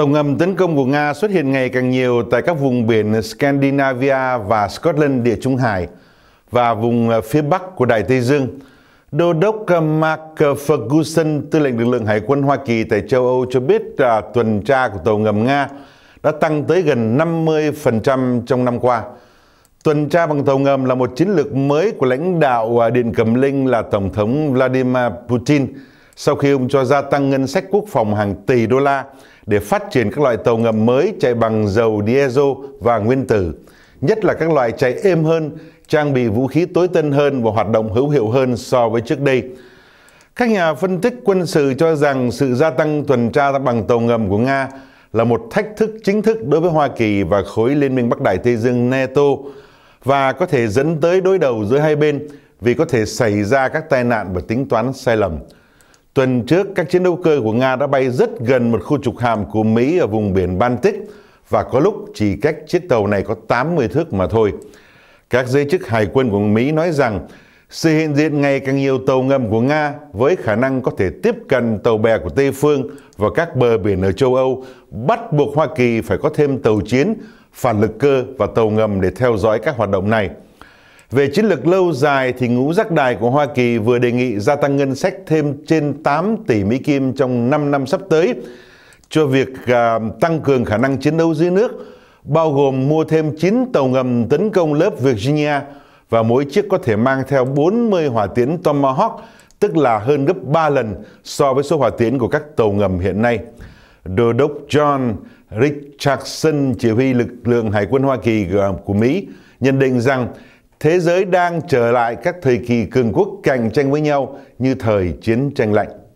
Tàu ngầm tấn công của Nga xuất hiện ngày càng nhiều tại các vùng biển Scandinavia và Scotland địa Trung Hải và vùng ờ, phía Bắc của Đại Tây Dương. Đô đốc ờ, Mark Ferguson, tư lệnh lực lượng Hải quân Hoa Kỳ tại châu Âu cho biết à, tuần tra của tàu ngầm Nga đã tăng tới gần 50% trong năm qua. Tuần tra bằng tàu ngầm là một chiến lược mới của lãnh đạo Điện Cẩm Linh là Tổng thống Vladimir Putin – sau khi ông cho gia tăng ngân sách quốc phòng hàng tỷ đô la để phát triển các loại tàu ngầm mới chạy bằng dầu diesel và nguyên tử, nhất là các loại chạy êm hơn, trang bị vũ khí tối tân hơn và hoạt động hữu hiệu hơn so với trước đây. Các nhà phân tích quân sự cho rằng sự gia tăng tuần tra bằng tàu ngầm của Nga là một thách thức chính thức đối với Hoa Kỳ và khối Liên minh Bắc Đại Tây Dương NATO và có thể dẫn tới đối đầu giữa hai bên vì có thể xảy ra các tai nạn và tính toán sai lầm. Tuần trước, các chiến đấu cơ của Nga đã bay rất gần một khu trục hạm của Mỹ ở vùng biển Baltic và có lúc chỉ cách chiếc tàu này có 80 thước mà thôi. Các giới chức hải quân của Mỹ nói rằng sự hiện diện ngày càng nhiều tàu ngầm của Nga với khả năng có thể tiếp cận tàu bè của Tây Phương và các bờ biển ở châu Âu bắt buộc Hoa Kỳ phải có thêm tàu chiến, phản lực cơ và tàu ngầm để theo dõi các hoạt động này. Về chiến lược lâu dài thì ngũ giác đài của Hoa Kỳ vừa đề nghị gia tăng ngân sách thêm trên 8 tỷ Mỹ Kim trong 5 năm sắp tới cho việc uh, tăng cường khả năng chiến đấu dưới nước, bao gồm mua thêm 9 tàu ngầm tấn công lớp Virginia và mỗi chiếc có thể mang theo 40 hỏa tiễn Tomahawk, tức là hơn gấp 3 lần so với số hỏa tiễn của các tàu ngầm hiện nay. Đô đốc John Richardson, chỉ huy lực lượng Hải quân Hoa Kỳ à, của Mỹ, nhận định rằng thế giới đang trở lại các thời kỳ cường quốc cạnh tranh với nhau như thời chiến tranh lạnh.